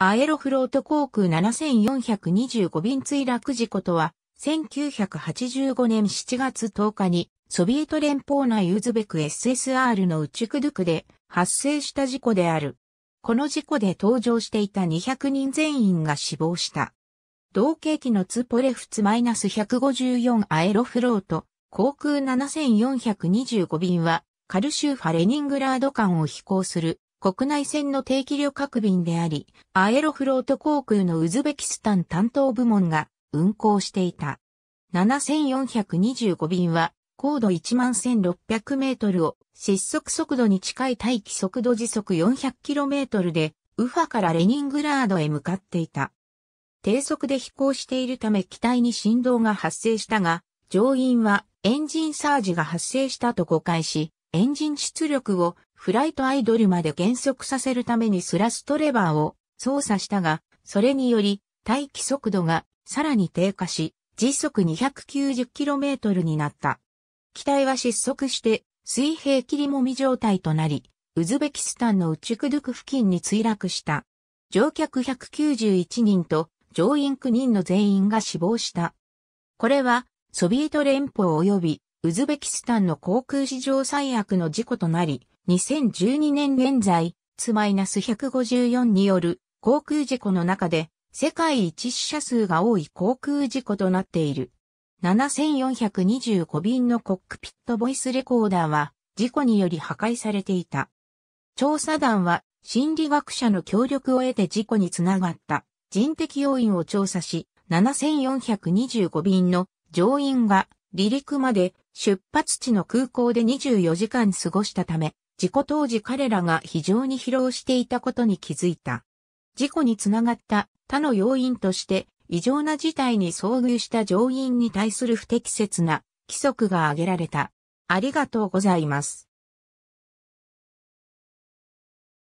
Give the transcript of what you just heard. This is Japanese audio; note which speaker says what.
Speaker 1: アエロフロート航空7425便墜落事故とは、1985年7月10日に、ソビエト連邦内ウズベク SSR のウチクドゥクで発生した事故である。この事故で搭乗していた200人全員が死亡した。同系機のツポレフツ -154 アエロフロート航空7425便は、カルシューファレニングラード間を飛行する国内線の定期旅客便であり、アエロフロート航空のウズベキスタン担当部門が運航していた。7425便は、高度11600メートルを失速速度に近い大気速度時速4 0 0キロメートルで、ウファからレニングラードへ向かっていた。低速で飛行しているため機体に振動が発生したが、乗員はエンジンサージが発生したと誤解し、エンジン出力をフライトアイドルまで減速させるためにスラストレバーを操作したが、それにより待機速度がさらに低下し、時速 290km になった。機体は失速して水平切りもみ状態となり、ウズベキスタンのウチュクドゥク付近に墜落した。乗客191人と乗員9人の全員が死亡した。これはソビエト連邦及びウズベキスタンの航空史上最悪の事故となり、2012年現在、マイナス1 5 4による航空事故の中で世界一死者数が多い航空事故となっている。7425便のコックピットボイスレコーダーは事故により破壊されていた。調査団は心理学者の協力を得て事故につながった人的要因を調査し、7425便の乗員が離陸まで出発地の空港で24時間過ごしたため、事故当時彼らが非常に疲労していたことに気づいた。事故につながった他の要因として異常な事態に遭遇した乗員に対する不適切な規則が挙げられた。ありがとうございます。